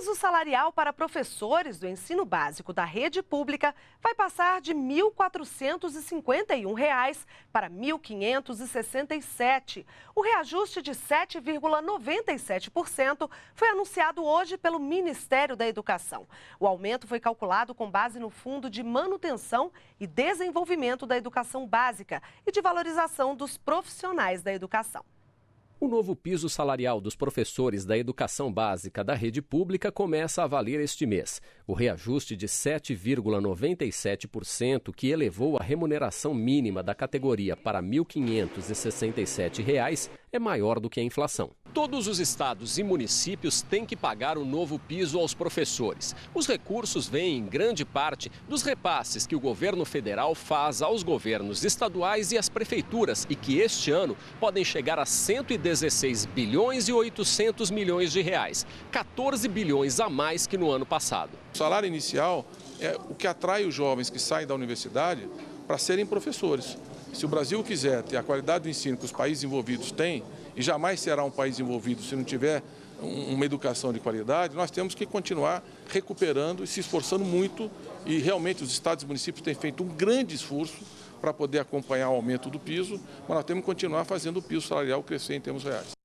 piso salarial para professores do ensino básico da rede pública vai passar de R$ 1.451 para R$ 1.567. O reajuste de 7,97% foi anunciado hoje pelo Ministério da Educação. O aumento foi calculado com base no Fundo de Manutenção e Desenvolvimento da Educação Básica e de Valorização dos Profissionais da Educação. O novo piso salarial dos professores da educação básica da rede pública começa a valer este mês. O reajuste de 7,97%, que elevou a remuneração mínima da categoria para R$ 1.567, é maior do que a inflação. Todos os estados e municípios têm que pagar o novo piso aos professores. Os recursos vêm em grande parte dos repasses que o governo federal faz aos governos estaduais e às prefeituras e que este ano podem chegar a 116 bilhões e 800 milhões de reais, 14 bilhões a mais que no ano passado. O salário inicial é o que atrai os jovens que saem da universidade para serem professores. Se o Brasil quiser ter a qualidade do ensino que os países envolvidos têm, e jamais será um país envolvido se não tiver uma educação de qualidade, nós temos que continuar recuperando e se esforçando muito. E realmente os estados e municípios têm feito um grande esforço para poder acompanhar o aumento do piso, mas nós temos que continuar fazendo o piso salarial crescer em termos reais.